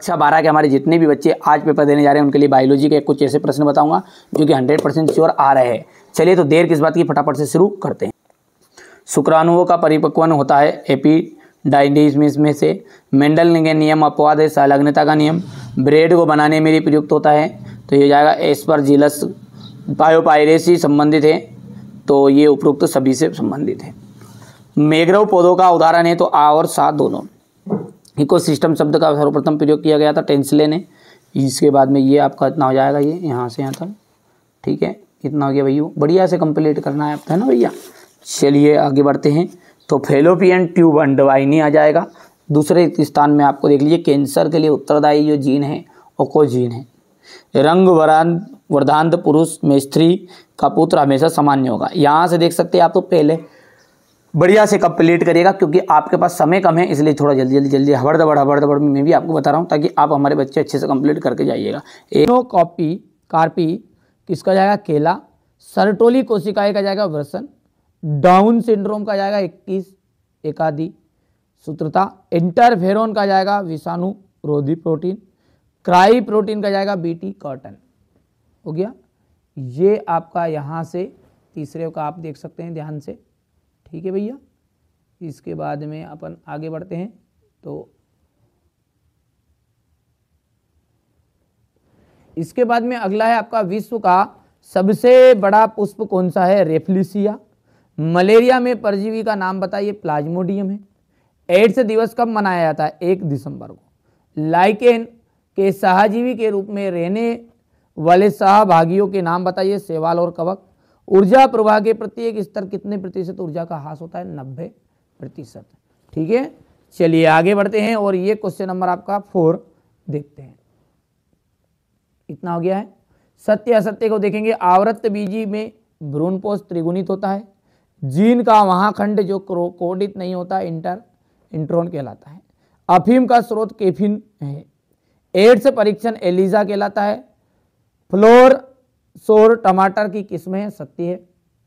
कक्षा बारह के हमारे जितने भी बच्चे आज पेपर देने जा रहे हैं उनके लिए बायोलॉजी के कुछ ऐसे प्रश्न बताऊंगा जो कि हंड्रेड परसेंट श्योर आ रहे हैं चलिए तो देर किस बात की फटाफट से शुरू करते हैं शुक्राणुओं का परिपक्वन होता है एपी डाइडिजमिस में से मेंडल के नियम अपवाद है संलग्नता का नियम ब्रेड को बनाने में भी प्रयुक्त होता है तो ये जाएगा एस्पर जिलस बायोपायरेसी संबंधित है तो ये उपरोक्त सभी से संबंधित है मेघरव पौधों का उदाहरण है तो आ और सा दोनों सिस्टम शब्द का सर्वप्रथम प्रयोग किया गया था टेंसले ने इसके बाद में ये आपका इतना हो जाएगा ये यहाँ से यहाँ तक ठीक है इतना हो गया भैया बढ़िया से कंप्लीट करना है आपका है ना भैया चलिए आगे बढ़ते हैं तो फेलोपियन ट्यूब अंडवाइनी आ जाएगा दूसरे स्थान में आपको देख लीजिए कैंसर के लिए उत्तरदायी जो जीन है ओको जीन है रंग वरान वर्धांत पुरुष में स्त्री का पुत्र हमेशा सामान्य होगा यहाँ से देख सकते हैं आप तो पहले बढ़िया से कंप्लीट करिएगा क्योंकि आपके पास समय कम है इसलिए थोड़ा जल्दी जल्दी जल्दी हबड़ दबड़ हबड़ दबड़ में भी आपको बता रहा हूँ ताकि आप हमारे बच्चे अच्छे से कंप्लीट करके जाइएगा एनो कॉपी कार्पी किसका जाएगा केला सरटोली कोशिकाएं का जाएगा वर्सन डाउन सिंड्रोम का जाएगा इक्कीस एकादि सूत्रता इंटरफेरोन का जाएगा विषाणु रोधी प्रोटीन क्राई प्रोटीन का जाएगा बीटी कॉटन हो गया ये आपका यहाँ से तीसरे का आप देख सकते हैं ध्यान से ठीक है भैया इसके बाद में अपन आगे बढ़ते हैं तो इसके बाद में अगला है आपका विश्व का सबसे बड़ा पुष्प कौन सा है रेफ्लिसिया मलेरिया में परजीवी का नाम बताइए प्लाज्मोडियम है एड्स दिवस कब मनाया जाता है एक दिसंबर को लाइकेन के सहजीवी के रूप में रहने वाले सहभागियों के नाम बताइए सेवाल और कवक ऊर्जा प्रवाह के प्रत्येक स्तर कितने प्रतिशत ऊर्जा का हास होता है नब्बे प्रतिशत ठीक है चलिए आगे बढ़ते हैं और ये क्वेश्चन नंबर आपका फोर देखते हैं इतना हो गया है सत्य असत्य को देखेंगे आवृत्त बीजी में भ्रूणपोष त्रिगुणित होता है जीन का वहाँ खंड जो कोडित नहीं होता इंटर इंट्रोन कहलाता है अफीम का स्रोत केफिन है एड्स परीक्षण एलिजा कहलाता है फ्लोर सोर टमाटर की किस्में सत्य है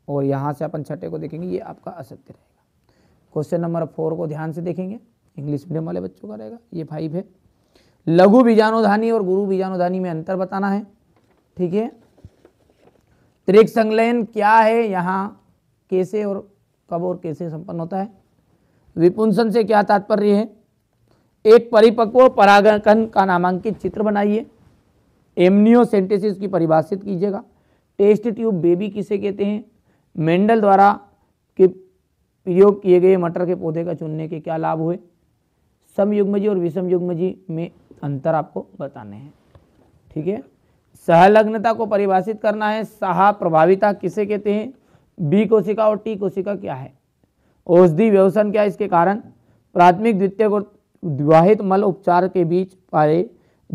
और यहाँ से अपन छठे को देखेंगे ये आपका असत्य रहेगा क्वेश्चन नंबर फोर को ध्यान से देखेंगे इंग्लिश मीडियम वाले बच्चों का रहेगा ये फाइव है लघु बीजाणुधानी और गुरु बीजाणुधानी में अंतर बताना है ठीक है त्रिक संलयन क्या है यहाँ कैसे और कब और कैसे संपन्न होता है विपुंसन से क्या तात्पर्य है एक परिपक्व परागकन का नामांकित चित्र बनाइए एमनियोसेंटेसिस की परिभाषित कीजिएगा टेस्ट ट्यूब बेबी किसे कहते हैं मेंडल द्वारा के प्रयोग किए गए मटर के पौधे का चुनने के क्या लाभ हुए समयुग्मजी और विषम युग्मजी में अंतर आपको बताने हैं ठीक है सहलग्नता को परिभाषित करना है सहा प्रभाविता किसे कहते हैं बी कोशिका और टी कोशिका क्या है औषधि व्यवसन क्या है इसके कारण प्राथमिक द्वितीय और विवाहित मल उपचार के बीच पाए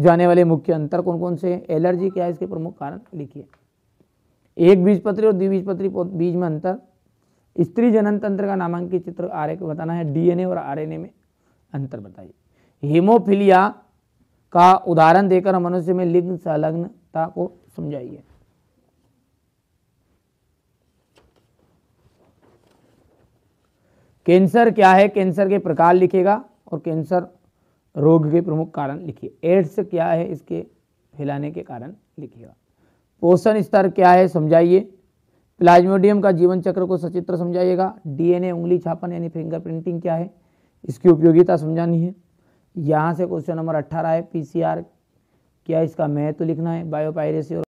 जाने वाले मुख्य अंतर कौन कौन से हैं एलर्जी क्या है इसके प्रमुख कारण लिखिए एक बीजपत्री और द्विबीजपत्री बीज में अंतर स्त्री जनन तंत्र का नामांकित चित्र आर को बताना है डीएनए और आरएनए में अंतर बताइए हेमोफिलिया का उदाहरण देकर मनुष्य में लिंग संलग्नता को समझाइए कैंसर क्या है कैंसर के प्रकार लिखेगा और कैंसर रोग के प्रमुख कारण लिखिए एड्स क्या है इसके फैलाने के कारण लिखिएगा पोषण स्तर क्या है समझाइए प्लाज्मोडियम का जीवन चक्र को सचित्र समझाइएगा डीएनए उंगली छापन यानी फिंगर प्रिंटिंग क्या है इसकी उपयोगिता समझानी है यहाँ से क्वेश्चन नंबर अट्ठारह है पीसीआर क्या इसका महत्व तो लिखना है बायोपायरेसी और